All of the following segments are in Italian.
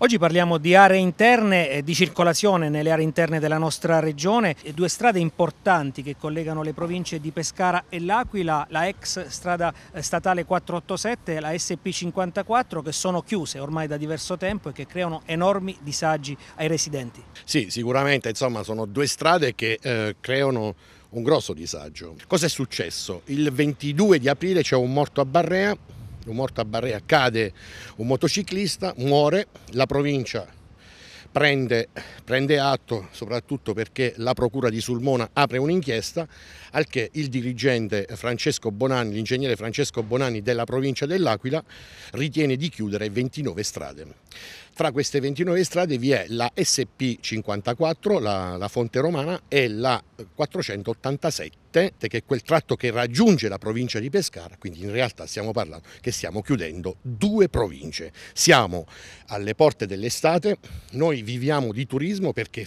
Oggi parliamo di aree interne, e di circolazione nelle aree interne della nostra regione, due strade importanti che collegano le province di Pescara e L'Aquila, la ex strada eh, statale 487 e la SP54 che sono chiuse ormai da diverso tempo e che creano enormi disagi ai residenti. Sì, sicuramente insomma, sono due strade che eh, creano un grosso disagio. Cosa è successo? Il 22 di aprile c'è un morto a Barrea esempio, morto a Barrea, cade un motociclista, muore, la provincia prende, prende atto, soprattutto perché la procura di Sulmona apre un'inchiesta, al che il dirigente Francesco Bonanni, l'ingegnere Francesco Bonanni della provincia dell'Aquila, ritiene di chiudere 29 strade. Fra queste 29 strade vi è la SP54, la, la Fonte Romana, e la 487 divertente che quel tratto che raggiunge la provincia di Pescara, quindi in realtà stiamo parlando che stiamo chiudendo due province. Siamo alle porte dell'estate, noi viviamo di turismo perché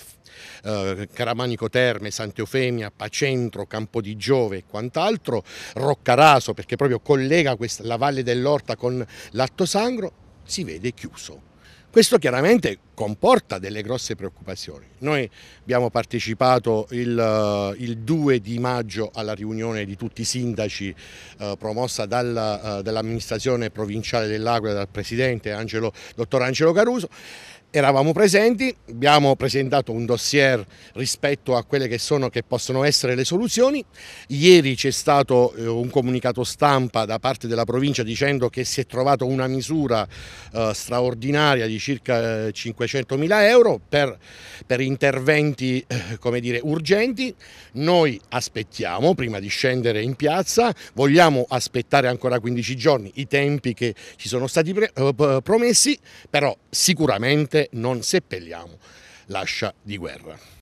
eh, Caramanico Terme, Sant'Eufemia, Pacentro, Campo di Giove e quant'altro, Roccaraso perché proprio collega questa, la Valle dell'Orta con l'Alto Sangro, si vede chiuso. Questo chiaramente comporta delle grosse preoccupazioni. Noi abbiamo partecipato il, eh, il 2 di maggio alla riunione di tutti i sindaci eh, promossa dal, eh, dall'amministrazione provinciale dell'Aquila, dal presidente Angelo, dottor Angelo Caruso. Eravamo presenti, abbiamo presentato un dossier rispetto a quelle che, sono, che possono essere le soluzioni. Ieri c'è stato eh, un comunicato stampa da parte della provincia dicendo che si è trovata una misura eh, straordinaria, diciamo, circa 500 eh, mila euro per, per interventi eh, dire, urgenti. Noi aspettiamo prima di scendere in piazza, vogliamo aspettare ancora 15 giorni i tempi che ci sono stati eh, promessi, però sicuramente non seppelliamo l'ascia di guerra.